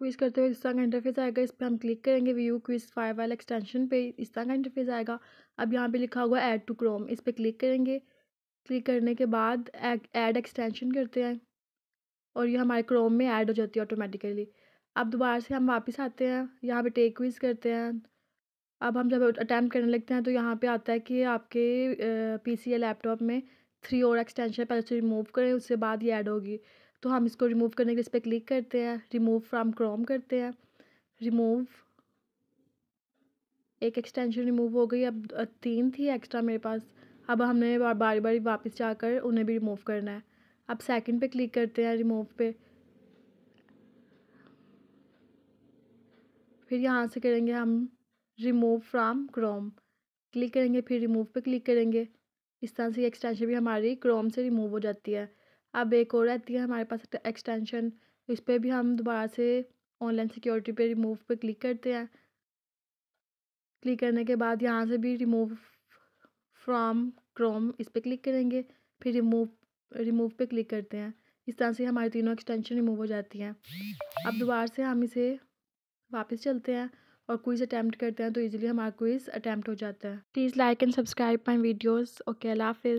quiz करते हुए इस तरह का इंटरफेस आएगा इस पर हम क्लिक करेंगे व्यू क्विज़ फाइव वाला एक्सटेंशन पे इस तरह का इंटरफेस आएगा अब यहाँ पे लिखा हुआ ऐड टू क्रोम इस पर क्लिक करेंगे क्लिक करने के बाद ऐड एक्सटेंशन करते हैं और ये हमारे क्रोम में ऐड हो जाती है ऑटोमेटिकली अब दोबारा से हम वापस आते हैं यहाँ पर टेक क्विज़ करते हैं अब हम जब अटैम्प्ट करने लगते हैं तो यहाँ पर आता है कि आपके सी या लैपटॉप में थ्री और एक्सटेंशन पहले उसे तो रिमूव करें उसके बाद ये ऐड होगी तो हम इसको रिमूव करने के लिए इस पर क्लिक करते हैं रिमूव फ्राम क्रोम करते हैं रिमूव एक एक्सटेंशन रिमूव हो गई अब तीन थी एक्स्ट्रा मेरे पास अब हमने बारी बारी वापस जाकर उन्हें भी रिमूव करना है अब सेकंड पे क्लिक करते हैं रिमूव पे फिर यहाँ से करेंगे हम रिमूव फ्राम क्रोम क्लिक करेंगे फिर रिमूव पे क्लिक करेंगे इस तरह से एक्सटेंशन भी हमारी क्रोम से रिमूव हो जाती है अब एक और रहती है हमारे पास एक्सटेंशन इस पर भी हम दोबारा से ऑनलाइन सिक्योरिटी पे रिमूव पे क्लिक करते हैं क्लिक करने के बाद यहाँ से भी रिमूव फ्रॉम क्रोम इस पर क्लिक करेंगे फिर रिमूव रिमूव पे क्लिक करते हैं इस तरह से हमारी तीनों एक्सटेंशन रिमूव हो जाती हैं अब दोबारा से हम इसे वापस चलते हैं और क्विज़ अटैम्प्ट करते हैं तो ईजिली हमारा क्विज़ अटैम्प्ट हो जाता है please like and subscribe my videos okay अला हाफिज़